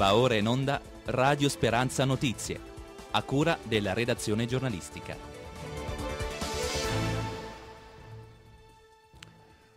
Va ora in onda Radio Speranza Notizie, a cura della redazione giornalistica.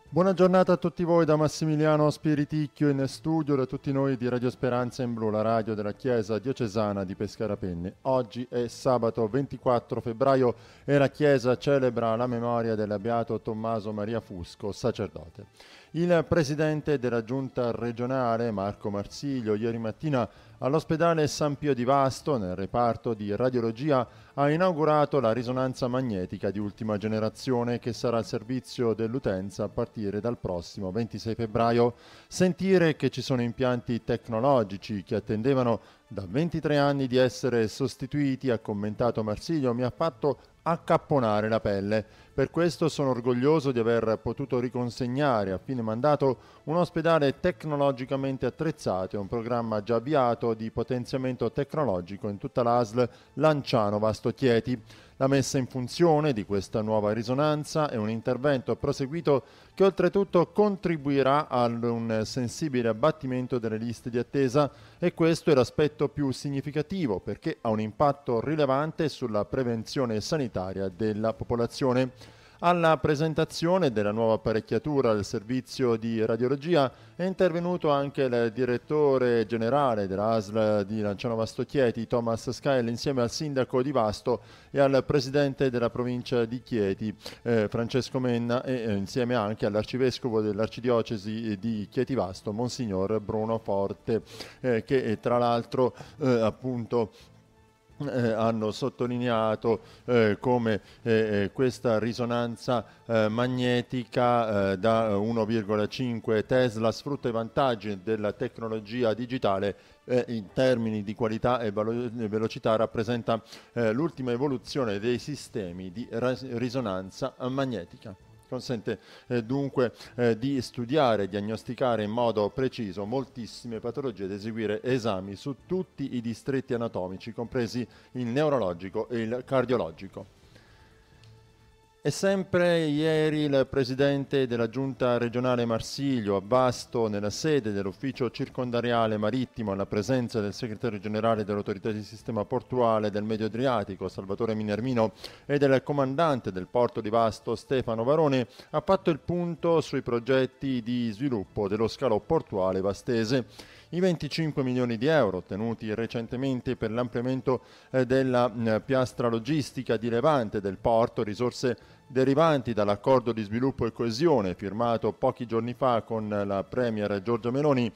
Buona giornata a tutti voi da Massimiliano Spiriticchio in studio da tutti noi di Radio Speranza in Blu, la radio della Chiesa diocesana di Pescarapenne. Oggi è sabato 24 febbraio e la Chiesa celebra la memoria del beato Tommaso Maria Fusco, sacerdote. Il presidente della giunta regionale Marco Marsiglio ieri mattina all'ospedale San Pio di Vasto nel reparto di radiologia ha inaugurato la risonanza magnetica di ultima generazione che sarà al servizio dell'utenza a partire dal prossimo 26 febbraio. Sentire che ci sono impianti tecnologici che attendevano da 23 anni di essere sostituiti, ha commentato Marsiglio, mi ha fatto accapponare la pelle. Per questo sono orgoglioso di aver potuto riconsegnare a fine mandato un ospedale tecnologicamente attrezzato e un programma già avviato di potenziamento tecnologico in tutta l'ASL Lanciano Vasto Chieti. La messa in funzione di questa nuova risonanza è un intervento proseguito che oltretutto contribuirà ad un sensibile abbattimento delle liste di attesa e questo è l'aspetto più significativo perché ha un impatto rilevante sulla prevenzione sanitaria della popolazione. Alla presentazione della nuova apparecchiatura del servizio di radiologia è intervenuto anche il direttore generale dell'ASL di Lancianova Stochieti, Thomas Skyle, insieme al sindaco di Vasto e al presidente della provincia di Chieti, eh, Francesco Menna, e eh, insieme anche all'arcivescovo dell'arcidiocesi di Chieti Vasto, Monsignor Bruno Forte, eh, che eh, tra l'altro eh, appunto eh, hanno sottolineato eh, come eh, eh questa risonanza eh, magnetica eh, da 1,5 Tesla sfrutta i vantaggi della tecnologia digitale in termini di qualità e velocità rappresenta l'ultima evoluzione dei sistemi di ras- risonanza magnetica consente eh, dunque eh, di studiare, e diagnosticare in modo preciso moltissime patologie ed eseguire esami su tutti i distretti anatomici, compresi il neurologico e il cardiologico. E sempre ieri il presidente della giunta regionale Marsiglio a Basto, nella sede dell'ufficio circondariale marittimo, alla presenza del segretario generale dell'autorità di sistema portuale del Medio Adriatico, Salvatore Minermino, e del comandante del porto di Vasto, Stefano Varone, ha fatto il punto sui progetti di sviluppo dello scalo portuale vastese i 25 milioni di euro ottenuti recentemente per l'ampliamento eh, della mm, piastra logistica di Levante del porto, risorse derivanti dall'accordo di sviluppo e coesione firmato pochi giorni fa con la Premier Giorgia Meloni,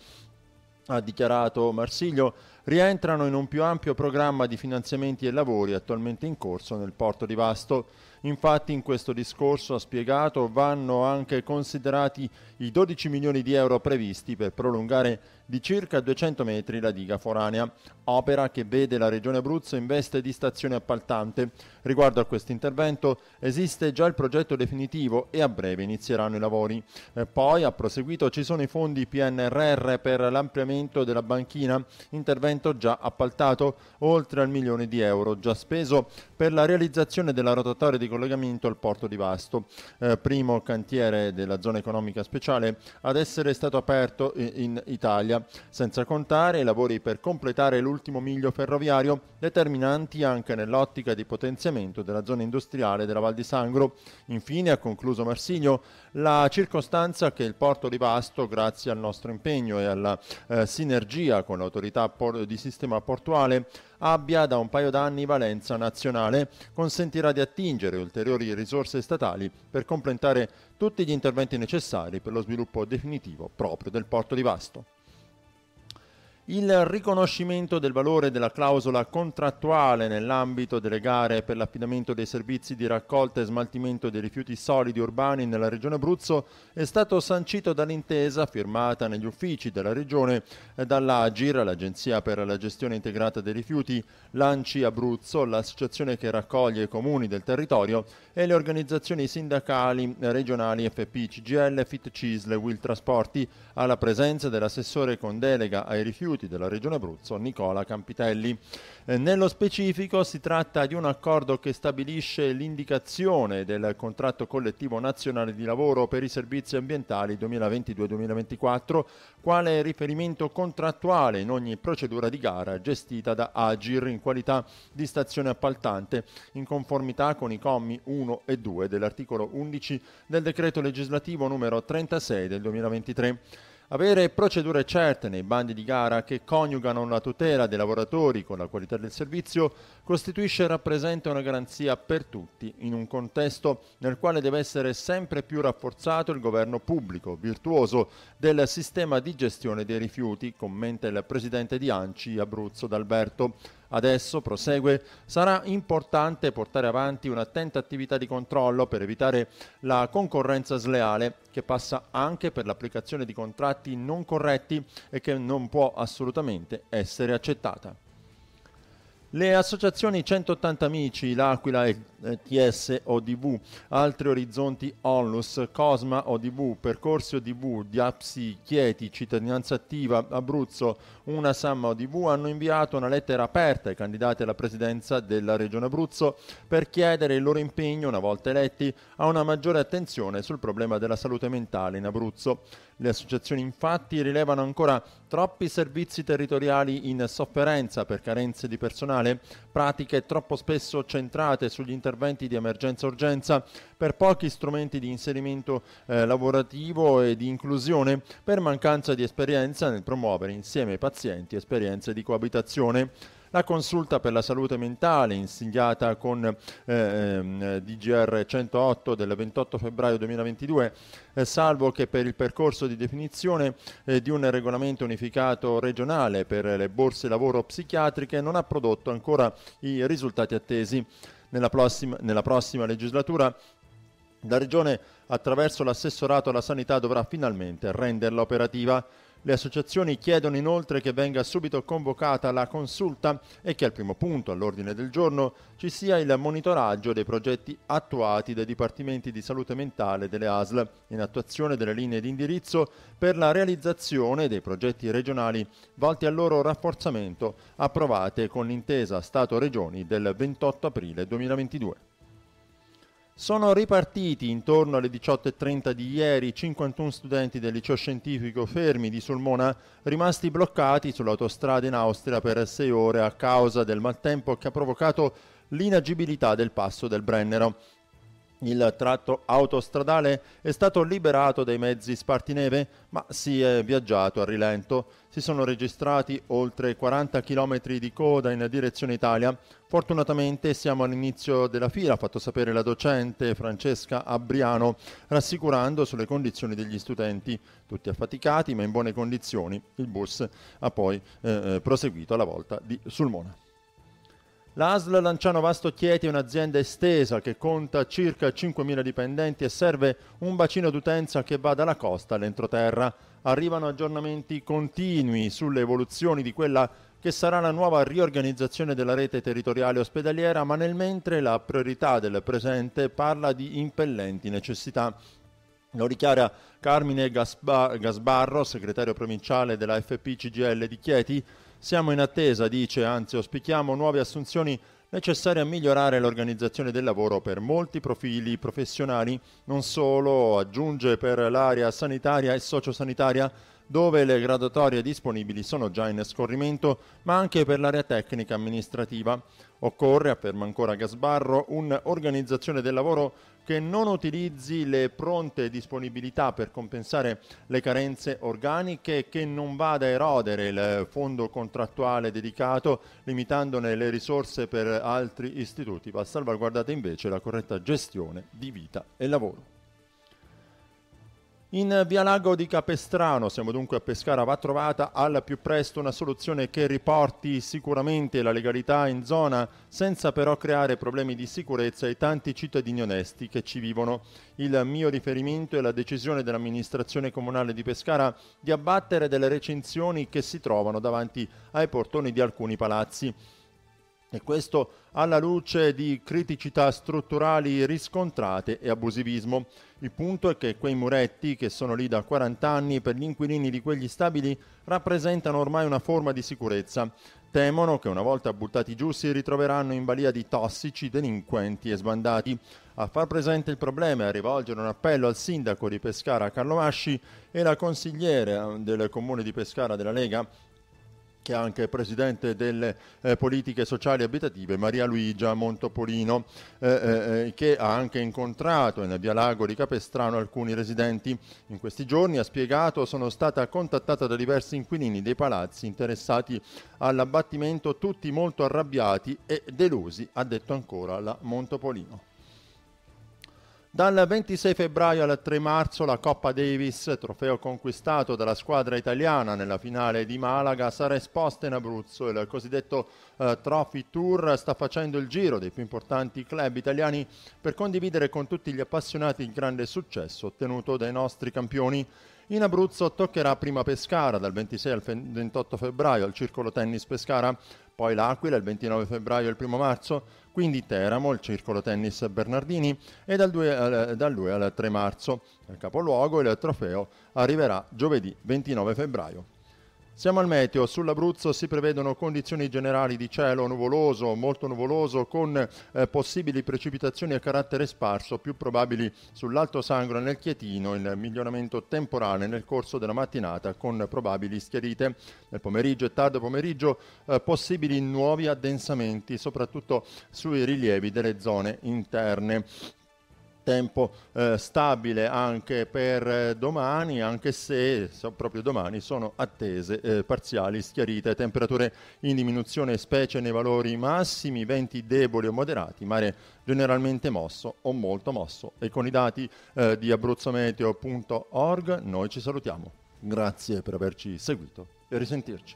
ha dichiarato Marsiglio, rientrano in un più ampio programma di finanziamenti e lavori attualmente in corso nel porto di Vasto. Infatti in questo discorso, ha spiegato, vanno anche considerati i 12 milioni di euro previsti per prolungare di circa 200 metri la diga foranea, opera che vede la Regione Abruzzo in veste di stazione appaltante. Riguardo a questo intervento esiste già il progetto definitivo e a breve inizieranno i lavori. E eh, poi, ha proseguito, ci sono i fondi PNRR per l'ampliamento della banchina, intervento già appaltato, oltre al milione di euro già speso per la realizzazione della rotatoria di di collegamento al porto di Vasto, eh, primo cantiere della zona economica speciale ad essere stato aperto in, in Italia, senza contare i lavori per completare l'ultimo miglio ferroviario, determinanti anche nell'ottica di potenziamento della zona industriale della Val di Sangro. Infine, ha concluso Marsiglio, la circostanza che il porto di Vasto, grazie al nostro impegno e alla eh, sinergia con l'autorità por- di sistema portuale, abbia da un paio d'anni valenza nazionale, consentirà di attingere ulteriori risorse statali per completare tutti gli interventi necessari per lo sviluppo definitivo proprio del porto di Vasto il riconoscimento del valore della clausola contrattuale nell'ambito delle gare per l'affidamento dei servizi di raccolta e smaltimento dei rifiuti solidi urbani nella Regione Abruzzo è stato sancito dall'intesa firmata negli uffici della Regione dall'Agir, l'Agenzia per la gestione integrata dei rifiuti, l'Anci Abruzzo, l'associazione che raccoglie i comuni del territorio e le organizzazioni sindacali regionali FP, CGL, FIT Cisle, Will Trasporti, alla presenza dell'assessore con delega ai rifiuti rifiuti della Regione Abruzzo Nicola Campitelli. Eh, nello specifico si tratta di un accordo che stabilisce l'indicazione del contratto collettivo nazionale di lavoro per i servizi ambientali 2022-2024 quale riferimento contrattuale in ogni procedura di gara gestita da Agir in qualità di stazione appaltante in conformità con i commi 1 e 2 dell'articolo 11 del decreto legislativo numero 36 del 2023. Avere procedure certe nei bandi di gara che coniugano la tutela dei lavoratori con la qualità del servizio costituisce e rappresenta una garanzia per tutti in un contesto nel quale deve essere sempre più rafforzato il governo pubblico, virtuoso del sistema di gestione dei rifiuti, commenta il presidente di Anci Abruzzo D'Alberto. Adesso, prosegue, sarà importante portare avanti un'attenta attività di controllo per evitare la concorrenza sleale, che passa anche per l'applicazione di contratti non corretti e che non può assolutamente essere accettata. Le associazioni 180 Amici, L'Aquila e TS ODV, Altri Orizzonti Onlus, Cosma ODV, Percorsi ODV, Diapsi, Chieti, Cittadinanza Attiva, Abruzzo, Una Samma ODV hanno inviato una lettera aperta ai candidati alla presidenza della Regione Abruzzo per chiedere il loro impegno, una volta eletti, a una maggiore attenzione sul problema della salute mentale in Abruzzo. Le associazioni infatti rilevano ancora troppi servizi territoriali in sofferenza per carenze di personale, pratiche troppo spesso centrate sugli interventi interventi di emergenza-urgenza per pochi strumenti di inserimento eh, lavorativo e di inclusione per mancanza di esperienza nel promuovere insieme ai pazienti esperienze di coabitazione. La consulta per la salute mentale, insignata con eh, ehm, DGR 108 del 28 febbraio 2022, eh, salvo che per il percorso di definizione eh, di un regolamento unificato regionale per le borse lavoro psichiatriche non ha prodotto ancora i risultati attesi nella prossima, nella prossima legislatura la Regione, attraverso l'assessorato alla sanità, dovrà finalmente renderla operativa. Le associazioni chiedono inoltre che venga subito convocata la consulta e che al primo punto all'ordine del giorno ci sia il monitoraggio dei progetti attuati dai dipartimenti di salute mentale delle ASL in attuazione delle linee di indirizzo per la realizzazione dei progetti regionali volti al loro rafforzamento approvate con l'intesa Stato-Regioni del 28 aprile 2022. Sono ripartiti intorno alle 18.30 di ieri 51 studenti del liceo scientifico Fermi di Sulmona rimasti bloccati sull'autostrada in Austria per 6 ore a causa del maltempo che ha provocato l'inagibilità del passo del Brennero. Il tratto autostradale è stato liberato dai mezzi spartineve, ma si è viaggiato a rilento. Si sono registrati oltre 40 km di coda in direzione Italia. Fortunatamente siamo all'inizio della fila, ha fatto sapere la docente Francesca Abriano, rassicurando sulle condizioni degli studenti. Tutti affaticati ma in buone condizioni. Il bus ha poi eh, eh proseguito alla volta di Sulmona. L'ASL Lanciano Vasto Chieti è un'azienda estesa che conta circa 5.000 dipendenti e serve un bacino d'utenza che va dalla costa all'entroterra. Arrivano aggiornamenti continui sulle evoluzioni di quella che sarà la nuova riorganizzazione della rete territoriale ospedaliera, ma nel mentre la priorità del presente parla di impellenti necessità. Lo dichiara Carmine Gasba- Gasbarro, segretario provinciale della FP CGL di Chieti, siamo in attesa, dice, anzi ospichiamo nuove assunzioni necessarie a migliorare l'organizzazione del lavoro per molti profili professionali, non solo, aggiunge, per l'area sanitaria e sociosanitaria, dove le graduatorie disponibili sono già in scorrimento, ma anche per l'area tecnica amministrativa. Occorre, afferma ancora Gasbarro, un'organizzazione del lavoro che non utilizzi le pronte disponibilità per compensare le carenze organiche, che non vada a erodere il fondo contrattuale dedicato limitandone le risorse per altri istituti, va salvaguardata invece la corretta gestione di vita e lavoro. In via Lago di Capestrano, siamo dunque a Pescara, va trovata al più presto una soluzione che riporti sicuramente la legalità in zona, senza però creare problemi di sicurezza ai tanti cittadini onesti che ci vivono. Il mio riferimento è la decisione dell'amministrazione comunale di Pescara di abbattere delle recinzioni che si trovano davanti ai portoni di alcuni palazzi. E questo alla luce di criticità strutturali riscontrate e abusivismo. Il punto è che quei muretti, che sono lì da 40 anni, per gli inquilini di quegli stabili rappresentano ormai una forma di sicurezza. Temono che una volta buttati giù si ritroveranno in balia di tossici, delinquenti e sbandati. A far presente il problema e a rivolgere un appello al sindaco di Pescara Carlo Masci e la consigliere eh, del comune di Pescara della Lega, che è anche Presidente delle eh, Politiche Sociali e Abitative, Maria Luigia Montopolino, eh, eh, eh, che ha anche incontrato in via Lago di Capestrano alcuni residenti. In questi giorni ha spiegato sono stata contattata da diversi inquilini dei palazzi interessati all'abbattimento, tutti molto arrabbiati e delusi, ha detto ancora la Montopolino. Dal 26 febbraio al 3 marzo la Coppa Davis, trofeo conquistato dalla squadra italiana nella finale di Malaga, sarà esposta in Abruzzo. Il cosiddetto eh, Trophy Tour sta facendo il giro dei più importanti club italiani per condividere con tutti gli appassionati il grande successo ottenuto dai nostri campioni. In Abruzzo toccherà prima Pescara dal 26 al 28 febbraio al Circolo Tennis Pescara, poi l'Aquila il 29 febbraio e il 1 marzo, quindi Teramo al Circolo Tennis Bernardini e dal 2 al, dal 2 al 3 marzo. Nel capoluogo il trofeo arriverà giovedì 29 febbraio. Siamo al meteo, sull'Abruzzo si prevedono condizioni generali di cielo nuvoloso, molto nuvoloso, con eh, possibili precipitazioni a carattere sparso, più probabili sull'Alto Sangro e nel Chietino, il miglioramento temporale nel corso della mattinata con probabili schiarite. Nel pomeriggio e tardo pomeriggio eh, possibili nuovi addensamenti, soprattutto sui rilievi delle zone interne tempo eh, stabile anche per eh, domani, anche se so, proprio domani sono attese eh, parziali schiarite, temperature in diminuzione specie nei valori massimi, venti deboli o moderati, mare generalmente mosso o molto mosso. E con i dati eh, di abbruzzometeo.org noi ci salutiamo. Grazie per averci seguito e risentirci.